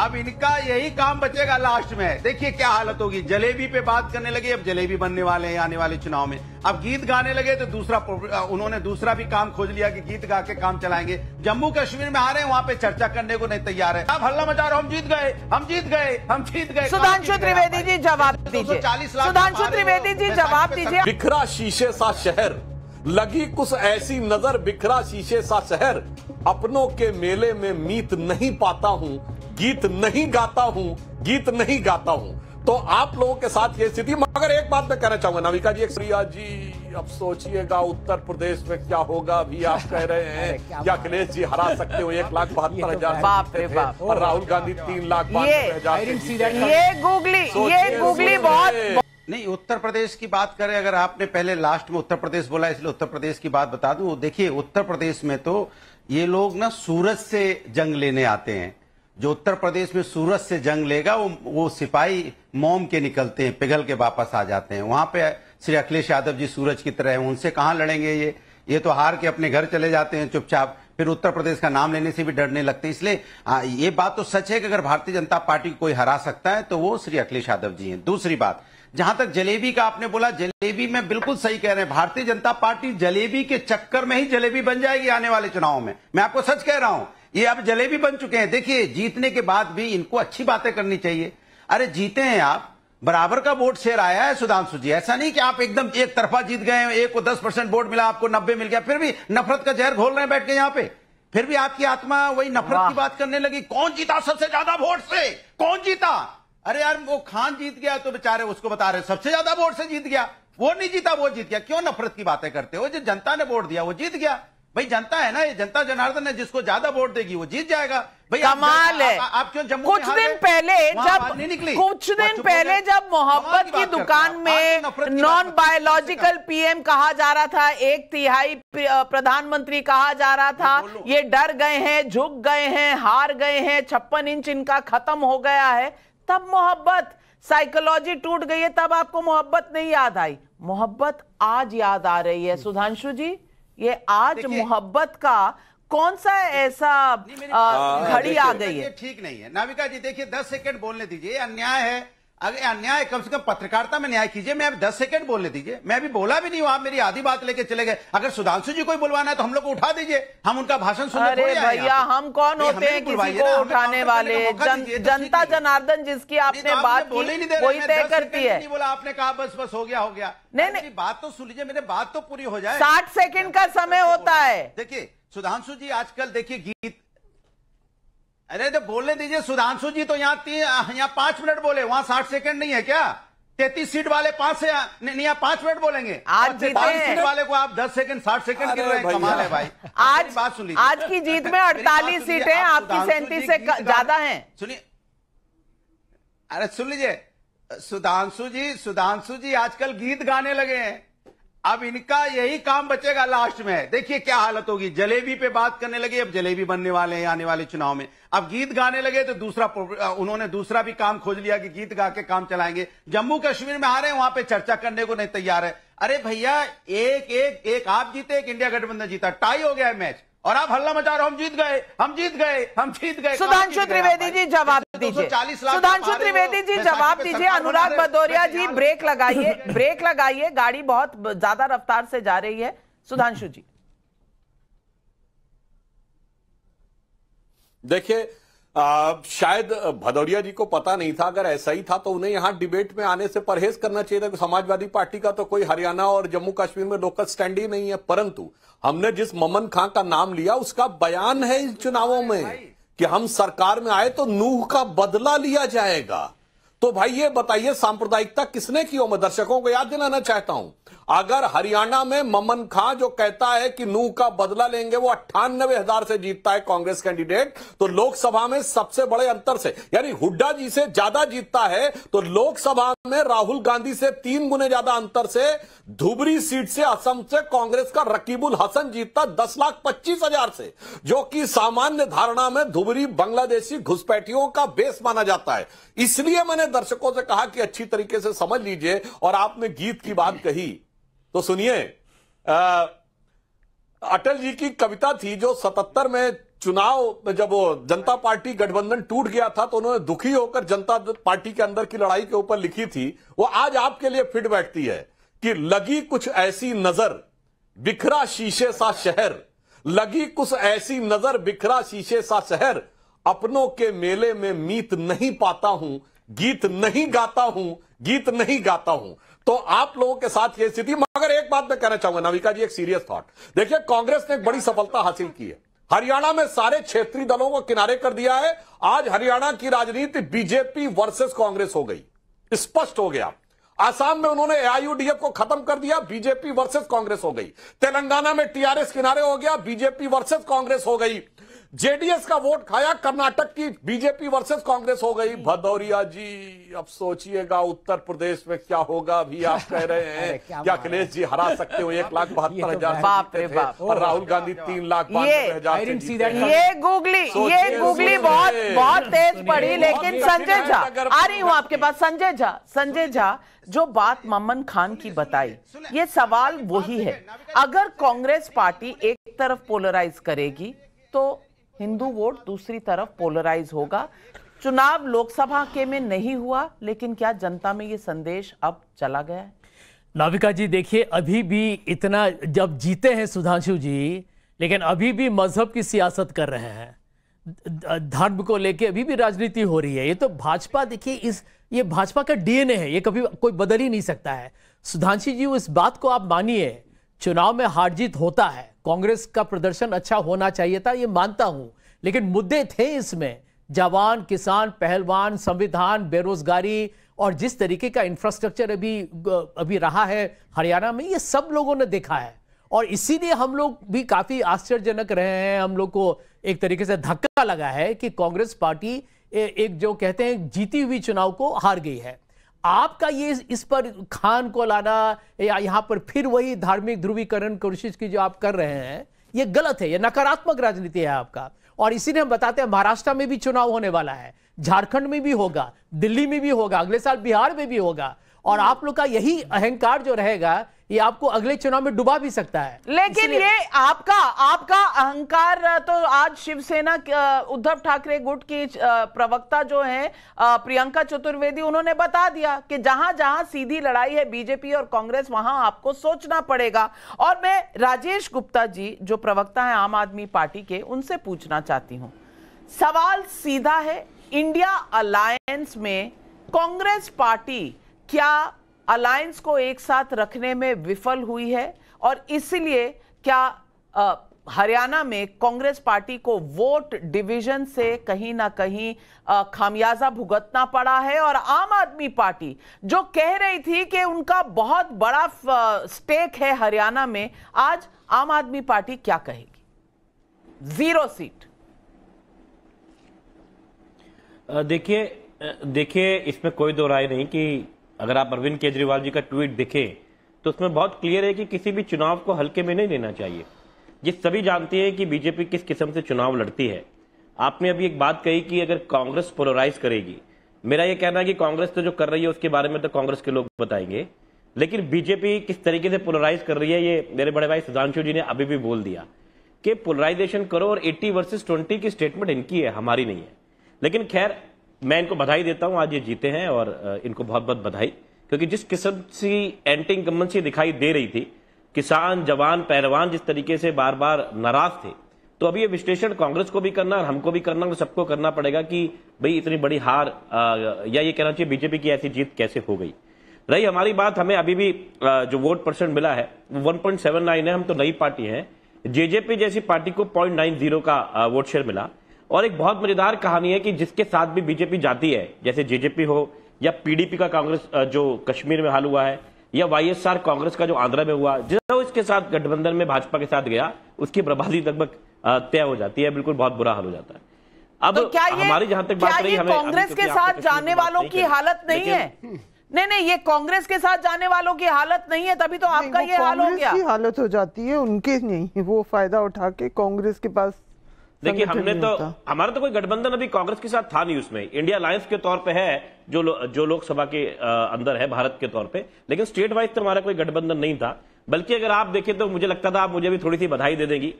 अब इनका यही काम बचेगा लास्ट में देखिए क्या हालत होगी जलेबी पे बात करने लगे अब जलेबी बनने वाले हैं आने वाले चुनाव में अब गीत गाने लगे तो दूसरा उन्होंने दूसरा भी काम खोज लिया कि गीत गा के काम चलाएंगे जम्मू कश्मीर में आ रहे हैं वहाँ पे चर्चा करने को नहीं तैयार है अब हल्ला मचा रहे हम जीत गए हम जीत गए हम जीत गए सुधांशु त्रिवेदी जी जवाब दीजिए चालीस लाख सुधांशु त्रिवेदी जी जवाब दीजिए बिखरा शीशे सा शहर लगी कुछ ऐसी नजर बिखरा शीशे सा शहर अपनों के मेले में मीत नहीं पाता हूँ गीत नहीं गाता हूं गीत नहीं गाता हूं तो आप लोगों के साथ ये स्थिति मगर एक बात मैं कहना चाहूंगा नविका जी एक प्रिया जी अब सोचिएगा उत्तर प्रदेश में क्या होगा अभी आप कह रहे हैं क्या अखिलेश जी हरा सकते हो एक लाख बहत्तर तो हजार और राहुल गांधी तीन लाख बहत्तर हजार ये ये बहुत नहीं उत्तर प्रदेश की बात करें अगर आपने पहले लास्ट में उत्तर प्रदेश बोला इसलिए उत्तर प्रदेश की बात बता दूं देखिए उत्तर प्रदेश में तो ये लोग ना सूरज से जंग लेने आते हैं जो उत्तर प्रदेश में सूरज से जंग लेगा वो वो सिपाही मोम के निकलते हैं पिघल के वापस आ जाते हैं वहां पे श्री अखिलेश यादव जी सूरज की तरह हैं उनसे कहाँ लड़ेंगे ये ये तो हार के अपने घर चले जाते हैं चुपचाप फिर उत्तर प्रदेश का नाम लेने से भी डरने लगते हैं इसलिए ये बात तो सच है कि अगर भारतीय जनता पार्टी कोई हरा सकता है तो वो श्री अखिलेश यादव जी हैं दूसरी बात जहां तक जलेबी का आपने बोला जलेबी में बिल्कुल सही कह रहे हैं भारतीय जनता पार्टी जलेबी के चक्कर में ही जलेबी बन जाएगी आने वाले चुनाव में मैं आपको सच कह रहा हूं ये अब जलेबी बन चुके हैं देखिए जीतने के बाद भी इनको अच्छी बातें करनी चाहिए अरे जीते हैं आप बराबर का वोट शेयर आया है सुधांशु जी ऐसा नहीं कि आप एकदम एक तरफा जीत गए एक को दस परसेंट वोट मिला आपको नब्बे मिल गया फिर भी नफरत का जहर घोल रहे हैं बैठ के यहाँ पे फिर भी आपकी आत्मा वही नफरत की बात करने लगी कौन जीता सबसे ज्यादा वोट से कौन जीता अरे यार वो खान जीत गया तो बेचारे उसको बता रहे सबसे ज्यादा वोट से जीत गया वो नहीं जीता वो जीत गया क्यों नफरत की बातें करते हो जो जनता ने वोट दिया वो जीत गया भाई जनता है ना ये जनता जनार्दन है जिसको ज्यादा वोट देगी वो जीत जाएगा भाई कमाल है आप, आप क्यों जम्मू कुछ दिन पहले जब निकली कुछ दिन पहले जब मोहब्बत की दुकान में नॉन बायोलॉजिकल पीएम कहा जा रहा था एक तिहाई प्रधानमंत्री कहा जा रहा था ये डर गए हैं झुक गए हैं हार गए हैं छप्पन इंच इनका खत्म हो गया है तब मोहब्बत साइकोलॉजी टूट गई है तब आपको मोहब्बत नहीं याद आई मोहब्बत आज याद आ रही है हम्म। सुधांशु जी ये आज मोहब्बत का कौन सा ऐसा घड़ी आ गई है ठीक नहीं है नाविका जी देखिए दस सेकंड बोलने दीजिए अन्याय है अगर अन्याय कम से कम पत्रकारिता में न्याय कीजिए मैं अभी दस सेकंड बोलने दीजिए मैं अभी बोला भी नहीं आप मेरी आधी बात लेके चले गए अगर सुधांशु जी को बुलवाना है तो हम लोग को उठा दीजिए हम उनका भाषण सुन भैया हम कौन होते हैं किसी को उठाने वाले जनता जनार्दन जिसकी तो आपने बात बोले नहीं दे वही तय करती है बोला आपने कहा बस बस हो गया हो गया नहीं नहीं बात तो सुन लीजिए मेरे बात तो पूरी हो जाए साठ सेकेंड का समय होता है देखिए सुधांशु जी आजकल देखिए गीत अरे तो बोलने दीजिए सुधांशु जी तो यहाँ यहाँ पांच मिनट बोले वहाँ साठ सेकंड नहीं है क्या तैतीस सीट वाले पांच से नहीं पांच मिनट बोलेंगे आज सीट वाले को आप दस सेकंड साठ सेकंड के लिए कमाल है भाई आज बात सुनिए आज की जीत में अड़तालीस सीटें आपकी सैंतीस से ज्यादा हैं सुनिए अरे सुन लीजिए सुधांशु जी सुधांशु जी आजकल गीत गाने लगे हैं अब इनका यही काम बचेगा लास्ट में देखिए क्या हालत होगी जलेबी पे बात करने लगे अब जलेबी बनने वाले हैं आने वाले चुनाव में अब गीत गाने लगे तो दूसरा उन्होंने दूसरा भी काम खोज लिया कि गीत गा के काम चलाएंगे जम्मू कश्मीर में आ रहे हैं वहां पे चर्चा करने को नहीं तैयार है अरे भैया एक एक एक आप जीते एक इंडिया गठबंधन जीता टाई हो गया है मैच और आप हल्ला मचा रहे हम जीत गए हम जीत गए हम जीत गए सुधांशु त्रिवेदी जी जवाब दीजिए सुधांशु त्रिवेदी जी जवाब दीजिए अनुराग भदौरिया जी ब्रेक लगाइए ब्रेक लगाइए गाड़ी बहुत ज्यादा रफ्तार से जा रही है सुधांशु जी देखिए आ, शायद भदौरिया जी को पता नहीं था अगर ऐसा ही था तो उन्हें यहाँ डिबेट में आने से परहेज करना चाहिए था समाजवादी पार्टी का तो कोई हरियाणा और जम्मू कश्मीर में लोकल स्टैंड ही नहीं है परंतु हमने जिस ममन खां का नाम लिया उसका बयान है इन चुनावों में कि हम सरकार में आए तो नूह का बदला लिया जाएगा तो भाई ये बताइए सांप्रदायिकता किसने की हो मैं दर्शकों को याद दिलाना चाहता हूं अगर हरियाणा में ममन खां जो कहता है कि नू का बदला लेंगे वो अट्ठानबे हजार से जीतता है कांग्रेस कैंडिडेट तो लोकसभा में सबसे बड़े अंतर से यानी हुड्डा जी से ज्यादा जीतता है तो लोकसभा में राहुल गांधी से तीन गुने ज्यादा अंतर से धुबरी सीट से असम से कांग्रेस का रकीबुल हसन जीतता दस लाख पच्चीस हजार से जो कि सामान्य धारणा में धुबरी बांग्लादेशी घुसपैठियों का बेस माना जाता है इसलिए मैंने दर्शकों से कहा कि अच्छी तरीके से समझ लीजिए और आपने गीत की बात कही तो सुनिए अटल जी की कविता थी जो 77 में चुनाव जब जनता पार्टी गठबंधन टूट गया था तो उन्होंने दुखी होकर जनता पार्टी के अंदर की लड़ाई के ऊपर लिखी थी वो आज आपके लिए फिट बैठती है कि लगी कुछ ऐसी नजर बिखरा शीशे सा शहर लगी कुछ ऐसी नजर बिखरा शीशे सा शहर अपनों के मेले में मीत नहीं पाता हूं गीत नहीं गाता हूं गीत नहीं गाता हूं तो आप लोगों के साथ ये स्थिति मगर एक बात मैं कहना चाहूंगा नविका जी एक सीरियस थॉट देखिए कांग्रेस ने एक बड़ी सफलता हासिल की है हरियाणा में सारे क्षेत्रीय दलों को किनारे कर दिया है आज हरियाणा की राजनीति बीजेपी वर्सेस कांग्रेस हो गई स्पष्ट हो गया आसाम में उन्होंने एआईयूडीएफ को खत्म कर दिया बीजेपी वर्सेस कांग्रेस हो गई तेलंगाना में टीआरएस किनारे हो गया बीजेपी वर्सेस कांग्रेस हो गई जेडीएस का वोट खाया कर्नाटक की बीजेपी वर्सेस कांग्रेस हो गई भदौरिया जी अब सोचिएगा उत्तर प्रदेश में क्या होगा अभी आप कह रहे हैं क्या अखिलेश जी हरा सकते हो एक लाख बहत्तर तो हजार और राहुल गांधी तीन लाख हजार ये गूगली ये गूगली बहुत बहुत तेज पड़ी लेकिन संजय झा आ रही हूँ आपके पास संजय झा संजय झा जो बात ममन खान की बताई ये सवाल वही है अगर कांग्रेस पार्टी एक तरफ पोलराइज करेगी तो हिंदू वोट दूसरी तरफ पोलराइज होगा चुनाव लोकसभा के में नहीं हुआ लेकिन क्या जनता में ये संदेश अब चला गया है नाविका जी देखिए अभी भी इतना जब जीते हैं सुधांशु जी लेकिन अभी भी मजहब की सियासत कर रहे हैं धर्म को लेके अभी भी राजनीति हो रही है ये तो भाजपा देखिए इस ये भाजपा का डीएनए है ये कभी कोई बदल ही नहीं सकता है सुधांशी जी इस बात को आप मानिए चुनाव में हार जीत होता है कांग्रेस का प्रदर्शन अच्छा होना चाहिए था ये मानता हूं लेकिन मुद्दे थे इसमें जवान किसान पहलवान संविधान बेरोजगारी और जिस तरीके का इंफ्रास्ट्रक्चर अभी अभी रहा है हरियाणा में ये सब लोगों ने देखा है और इसीलिए हम लोग भी काफ़ी आश्चर्यजनक रहे हैं हम लोग को एक तरीके से धक्का लगा है कि कांग्रेस पार्टी एक जो कहते हैं जीती हुई चुनाव को हार गई है आपका ये इस पर खान को लाना या यहां पर फिर वही धार्मिक ध्रुवीकरण कोशिश की जो आप कर रहे हैं ये गलत है ये नकारात्मक राजनीति है आपका और इसी ने हम बताते हैं महाराष्ट्र में भी चुनाव होने वाला है झारखंड में भी होगा दिल्ली में भी होगा अगले साल बिहार में भी होगा और आप लोग का यही अहंकार जो रहेगा ये आपको अगले चुनाव में डुबा भी सकता है लेकिन ये आपका आपका अहंकार तो आज शिवसेना उद्धव ठाकरे गुट की प्रवक्ता जो है प्रियंका चतुर्वेदी उन्होंने बता दिया कि जहां जहां सीधी लड़ाई है बीजेपी और कांग्रेस वहां आपको सोचना पड़ेगा और मैं राजेश गुप्ता जी जो प्रवक्ता है आम आदमी पार्टी के उनसे पूछना चाहती हूँ सवाल सीधा है इंडिया अलायंस में कांग्रेस पार्टी क्या अलायंस को एक साथ रखने में विफल हुई है और इसलिए क्या हरियाणा में कांग्रेस पार्टी को वोट डिवीजन से कहीं ना कहीं खामियाजा भुगतना पड़ा है और आम आदमी पार्टी जो कह रही थी कि उनका बहुत बड़ा स्टेक है हरियाणा में आज आम आदमी पार्टी क्या कहेगी जीरो सीट देखिए देखिए इसमें कोई दो राय नहीं कि अगर आप अरविंद केजरीवाल जी का ट्वीट देखें तो उसमें बहुत क्लियर है कि किसी भी चुनाव को हल्के में नहीं लेना चाहिए ये सभी जानते हैं कि बीजेपी किस किस्म से चुनाव लड़ती है आपने अभी एक बात कही कि अगर कांग्रेस पोलराइज करेगी मेरा ये कहना है कि कांग्रेस तो जो कर रही है उसके बारे में तो कांग्रेस के लोग बताएंगे लेकिन बीजेपी किस तरीके से पोलराइज कर रही है ये मेरे बड़े भाई सुधांशु जी ने अभी भी बोल दिया कि पोलराइजेशन करो और 80 वर्सेस 20 की स्टेटमेंट इनकी है हमारी नहीं है लेकिन खैर मैं इनको बधाई देता हूं आज ये जीते हैं और इनको बहुत बहुत बधाई क्योंकि जिस किस्म सी एंटी इनकम्बेंसी दिखाई दे रही थी किसान जवान पहलवान जिस तरीके से बार बार नाराज थे तो अभी ये विश्लेषण कांग्रेस को भी करना और हमको भी करना और सबको करना पड़ेगा कि भाई इतनी बड़ी हार या ये कहना चाहिए बीजेपी की ऐसी जीत कैसे हो गई रही हमारी बात हमें अभी भी जो वोट परसेंट मिला है वो नाइन है हम तो नई पार्टी है जेजेपी जैसी पार्टी को जीरो का वोट शेयर मिला और एक बहुत मजेदार कहानी है कि जिसके साथ भी बीजेपी जाती है जैसे जेजेपी हो या पीडीपी का कांग्रेस जो कश्मीर में हाल हुआ है या वाईएसआर कांग्रेस का जो आंध्रा में हुआ जो इसके साथ गठबंधन में भाजपा के साथ गया उसकी बर्बादी लगभग तय हो जाती है बिल्कुल बहुत बुरा हाल हो जाता है अब तो क्या ये, हमारी जहां तक बात रही हमें कांग्रेस के साथ जाने वालों की हालत नहीं है नहीं नहीं ये कांग्रेस के साथ जाने वालों की हालत नहीं है तभी तो आपका ये हाल हो गया हालत हो जाती है उनके नहीं वो फायदा उठा के कांग्रेस के पास देखिए हमने तो हमारा तो कोई गठबंधन अभी कांग्रेस के साथ था नहीं उसमें इंडिया अलायंस के तौर पे है जो लो, जो लोकसभा के अंदर है भारत के तौर पे लेकिन स्टेट वाइज तो हमारा कोई गठबंधन नहीं था बल्कि अगर आप देखें तो मुझे लगता था आप मुझे भी थोड़ी सी बधाई दे देंगी